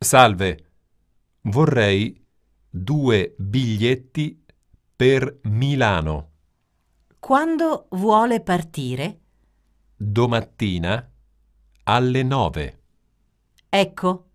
Salve, vorrei due biglietti per Milano. Quando vuole partire? Domattina alle nove. Ecco,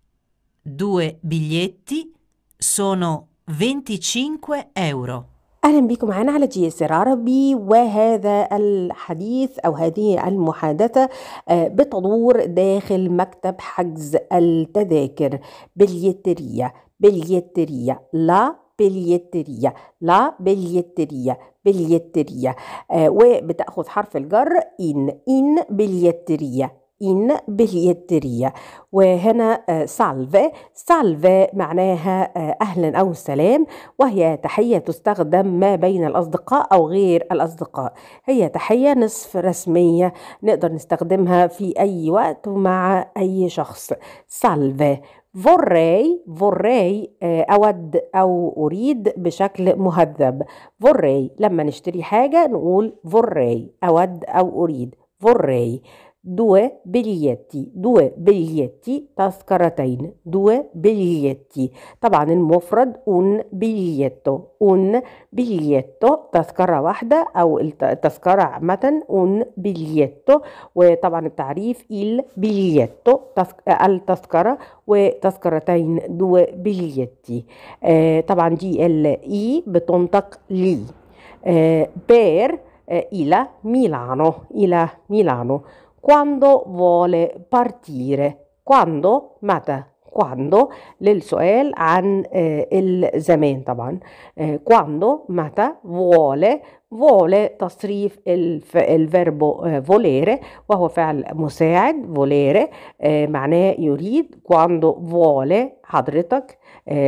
due biglietti sono 25 euro. اهلا بكم معانا على جي اس عربي وهذا الحديث او هذه المحادثه آه، بتدور داخل مكتب حجز التذاكر بليتريا بليتريا لا بليتريا لا بليتريا بليتريه آه، وبتاخذ حرف الجر ان ان بليتريا in بليتريا وهنا آه، سالفة سالفة معناها آه، أهلا أو سلام وهي تحية تستخدم ما بين الأصدقاء أو غير الأصدقاء هي تحية نصف رسمية نقدر نستخدمها في أي وقت ومع أي شخص سالفة فوري فوري آه، أود أو أريد بشكل مهذب فوري لما نشتري حاجة نقول فوري أود أو أريد فوري due biglietti due biglietti تذكرتين due biglietti طبعا المفرد un biglietto un biglietto تذكرة واحدة أو التذكرة عامة un biglietto وطبعا التعريف il biglietto التذكرة وتذكرتين eh, due biglietti آه طبعا دي ال اي بتنطق لي آه بير آه إلى ميلانو إلى ميلانو quando vuole partire. Quando? متى quando للسؤال عن الزمان طبعا quando متى vuole vuole تصريف الفيربو volere وهو فعل مساعد volere معناه يريد quando vuole حضرتك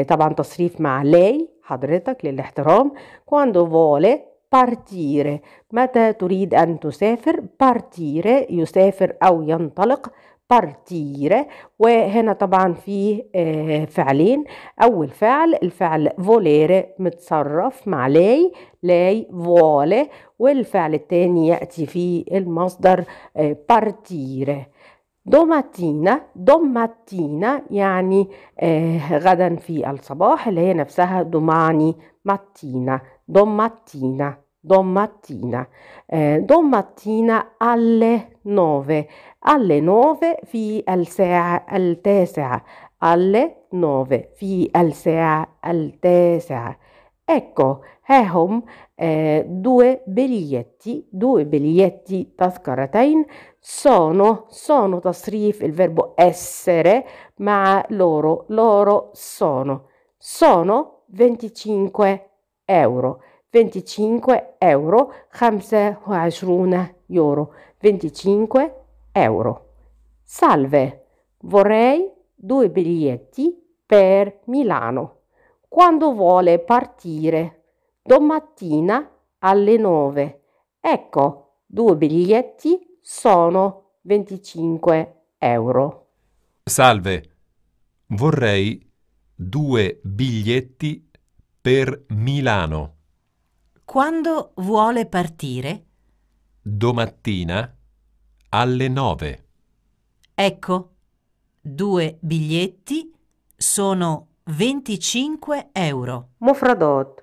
طبعا تصريف مع lei حضرتك للاحترام quando vuole partire متى تريد أن تسافر partire يسافر أو ينطلق partire وهنا طبعا فيه آه، فعلين أول فعل الفعل volere متصرف مع لاي لاي vuole والفعل الثاني يأتي في المصدر آه، partire دوماتينا دوماتينا يعني آه غدا في الصباح اللي هي نفسها دوماني ماتينا دوماتينا دوماتينا دوماتينا domattina eh, eh, alle 9. Alle 9 في الساعة التاسعة. Alle 9 في الساعة التاسعة. Ecco, هاهم eh, due biglietti, due biglietti تذكرتين sono, sono il verbo essere ma loro, loro sono. Sono 25 euro. 25 euro, 25 euro, 25 euro. Salve, vorrei due biglietti per Milano quando vuole partire. Domattina alle 9. Ecco, due biglietti sono 25 euro. Salve, vorrei due biglietti per Milano. Quando vuole partire? Domattina alle 9. Ecco, due biglietti sono 25 euro مفردات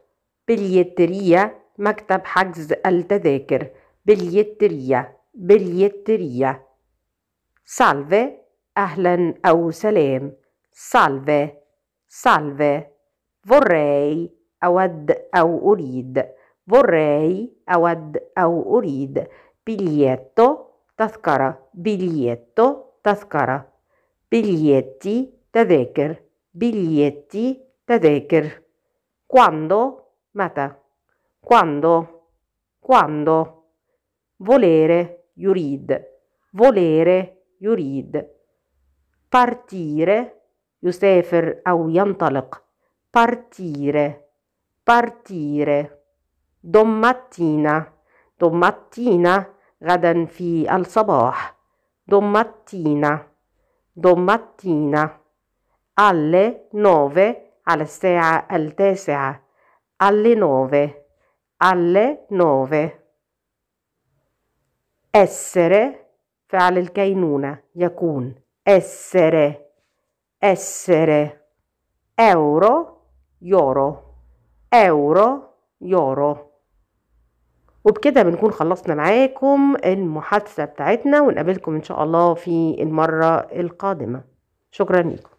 بليترية مكتب حجز التذاكر بليترية بليترية salve أهلا أو سلام salve salve vorrei أود أو أريد vorrei أود أو أريد biglietto تذكرة biglietto تذكرة biglietti تذاكر biglietti da tedescher. Quando? Mata. Quando? Quando? Volere, yurid. Volere, yurid. Partire, يسافر أو ينطلق. Partire, partire. Domattina, domattina, غدا في الصباح. Domattina, domattina. alle nove على الساعة التاسعة alle nove alle nove essere فعل الكينونة يكون essere essere euro يورو euro يورو وبكده بنكون خلصنا معاكم المحادثة بتاعتنا ونقابلكم إن شاء الله في المرة القادمة شكرا لكم